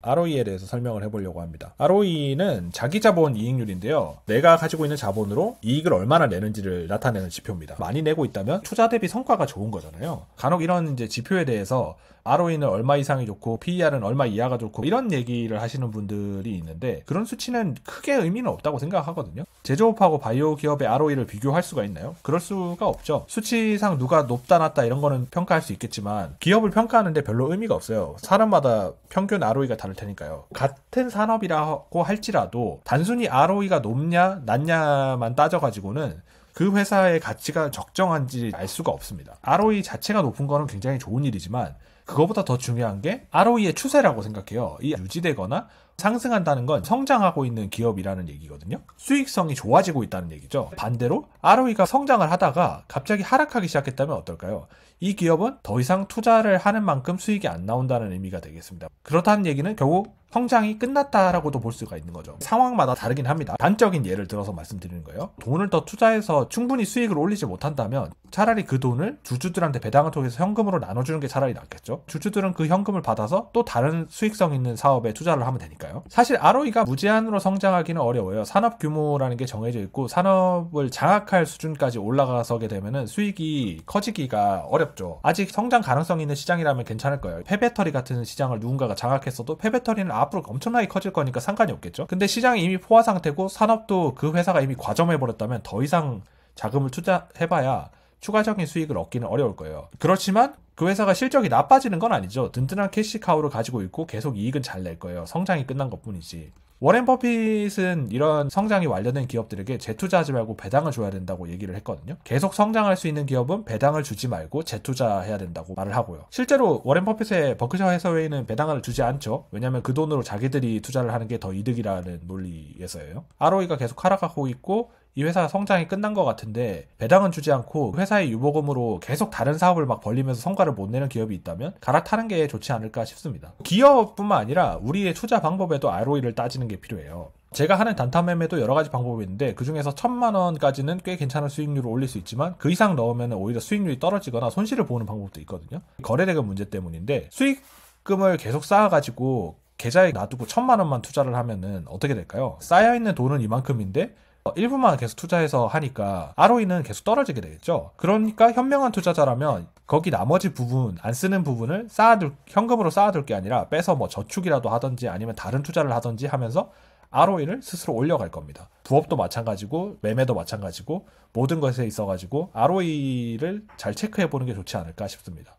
ROE에 대해서 설명을 해보려고 합니다. ROE는 자기 자본 이익률인데요. 내가 가지고 있는 자본으로 이익을 얼마나 내는지를 나타내는 지표입니다. 많이 내고 있다면 투자 대비 성과가 좋은 거잖아요. 간혹 이런 이제 지표에 대해서 ROE는 얼마 이상이 좋고 PER은 얼마 이하가 좋고 이런 얘기를 하시는 분들이 있는데 그런 수치는 크게 의미는 없다고 생각하거든요. 제조업하고 바이오 기업의 ROE를 비교할 수가 있나요? 그럴 수가 없죠. 수치상 누가 높다 낮다 이런 거는 평가할 수 있겠지만 기업을 평가하는데 별로 의미가 없어요. 사람마다 평균 ROE가 다 다를 테니까요. 같은 산업이라고 할지라도 단순히 ROE가 높냐 낮냐만 따져가지고는 그 회사의 가치가 적정한지 알 수가 없습니다. ROE 자체가 높은 거는 굉장히 좋은 일이지만 그거보다 더 중요한 게 ROE의 추세라고 생각해요. 이 유지되거나 상승한다는 건 성장하고 있는 기업이라는 얘기거든요. 수익성이 좋아지고 있다는 얘기죠. 반대로 ROE가 성장을 하다가 갑자기 하락하기 시작했다면 어떨까요? 이 기업은 더 이상 투자를 하는 만큼 수익이 안 나온다는 의미가 되겠습니다. 그렇다는 얘기는 결국 성장이 끝났다라고도 볼 수가 있는 거죠. 상황마다 다르긴 합니다. 단적인 예를 들어서 말씀드리는 거예요. 돈을 더 투자해서 충분히 수익을 올리지 못한다면 차라리 그 돈을 주주들한테 배당을 통해서 현금으로 나눠주는 게 차라리 낫겠죠. 주주들은 그 현금을 받아서 또 다른 수익성 있는 사업에 투자를 하면 되니까요. 사실 ROE가 무제한으로 성장하기는 어려워요. 산업 규모라는 게 정해져 있고 산업을 장악할 수준까지 올라가서게 되면 수익이 커지기가 어렵죠. 아직 성장 가능성 있는 시장이라면 괜찮을 거예요. 폐배터리 같은 시장을 누군가가 장악했어도 폐배터리는 앞으로 엄청나게 커질 거니까 상관이 없겠죠. 근데 시장이 이미 포화 상태고 산업도 그 회사가 이미 과점해 버렸다면 더 이상 자금을 투자해봐야 추가적인 수익을 얻기는 어려울 거예요. 그렇지만 그 회사가 실적이 나빠지는 건 아니죠. 든든한 캐시카우를 가지고 있고 계속 이익은 잘 낼 거예요. 성장이 끝난 것 뿐이지. 워렌 버핏은 이런 성장이 완료된 기업들에게 재투자하지 말고 배당을 줘야 된다고 얘기를 했거든요. 계속 성장할 수 있는 기업은 배당을 주지 말고 재투자해야 된다고 말을 하고요. 실제로 워렌 버핏의 버크셔 해서웨이는 배당을 주지 않죠. 왜냐하면 그 돈으로 자기들이 투자를 하는 게 더 이득이라는 논리에서예요. ROE가 계속 하락하고 있고 이 회사 성장이 끝난 것 같은데 배당은 주지 않고 회사의 유보금으로 계속 다른 사업을 막 벌리면서 성과를 못 내는 기업이 있다면 갈아타는 게 좋지 않을까 싶습니다. 기업뿐만 아니라 우리의 투자 방법에도 ROE를 따지는 게 필요해요. 제가 하는 단타매매도 여러 가지 방법이 있는데 그 중에서 천만 원까지는 꽤 괜찮은 수익률을 올릴 수 있지만 그 이상 넣으면 오히려 수익률이 떨어지거나 손실을 보는 방법도 있거든요. 거래대금 문제 때문인데 수익금을 계속 쌓아가지고 계좌에 놔두고 천만 원만 투자를 하면은 어떻게 될까요? 쌓여 있는 돈은 이만큼인데 어, 일부만 계속 투자해서 하니까 ROE는 계속 떨어지게 되겠죠. 그러니까 현명한 투자자라면 거기 나머지 부분 안 쓰는 부분을 쌓아둘 현금으로 쌓아둘 게 아니라 빼서 뭐 저축이라도 하든지 아니면 다른 투자를 하든지 하면서 ROE를 스스로 올려갈 겁니다. 부업도 마찬가지고 매매도 마찬가지고 모든 것에 있어 가지고 ROE를 잘 체크해 보는 게 좋지 않을까 싶습니다.